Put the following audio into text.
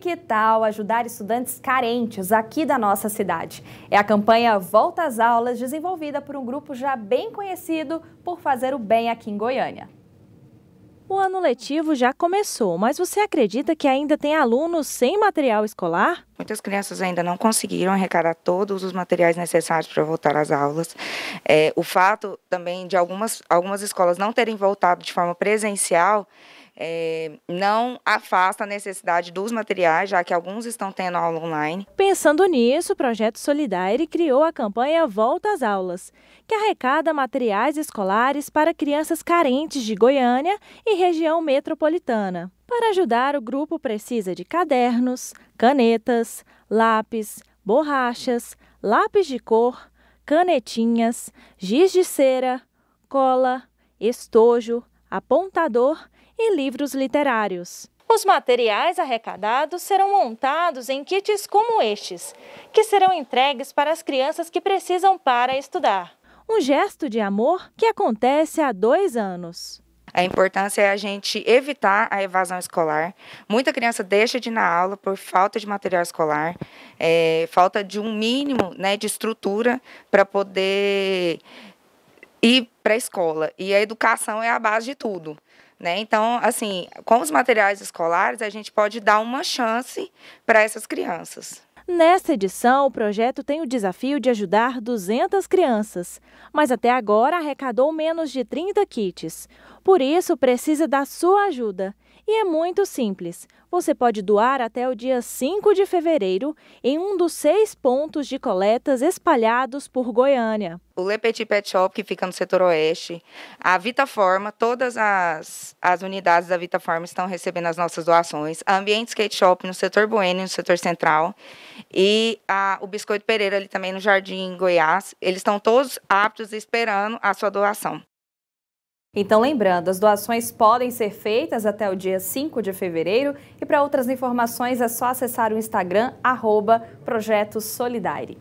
que tal ajudar estudantes carentes aqui da nossa cidade? É a campanha Volta às Aulas, desenvolvida por um grupo já bem conhecido por fazer o bem aqui em Goiânia. O ano letivo já começou, mas você acredita que ainda tem alunos sem material escolar? Muitas crianças ainda não conseguiram arrecadar todos os materiais necessários para voltar às aulas. É, o fato também de algumas, algumas escolas não terem voltado de forma presencial é, não afasta a necessidade dos materiais, já que alguns estão tendo aula online. Pensando nisso, o Projeto Solidare criou a campanha Volta às Aulas, que arrecada materiais escolares para crianças carentes de Goiânia e região metropolitana. Para ajudar, o grupo precisa de cadernos, canetas, lápis, borrachas, lápis de cor, canetinhas, giz de cera, cola, estojo, apontador e livros literários. Os materiais arrecadados serão montados em kits como estes, que serão entregues para as crianças que precisam para estudar. Um gesto de amor que acontece há dois anos. A importância é a gente evitar a evasão escolar. Muita criança deixa de ir na aula por falta de material escolar, é, falta de um mínimo né, de estrutura para poder e a escola E a educação é a base de tudo. Né? Então, assim, com os materiais escolares, a gente pode dar uma chance para essas crianças. Nesta edição, o projeto tem o desafio de ajudar 200 crianças, mas até agora arrecadou menos de 30 kits. Por isso, precisa da sua ajuda. E é muito simples. Você pode doar até o dia 5 de fevereiro em um dos seis pontos de coletas espalhados por Goiânia. O Le Petit Pet Shop, que fica no setor oeste, a Vitaforma, todas as, as unidades da Vitaforma estão recebendo as nossas doações, a Ambiente Skate Shop no setor Bueno, no setor central, e a, o Biscoito Pereira ali também no Jardim Goiás, eles estão todos aptos esperando a sua doação. Então, lembrando, as doações podem ser feitas até o dia 5 de fevereiro e para outras informações é só acessar o Instagram, arroba Projeto Solidari.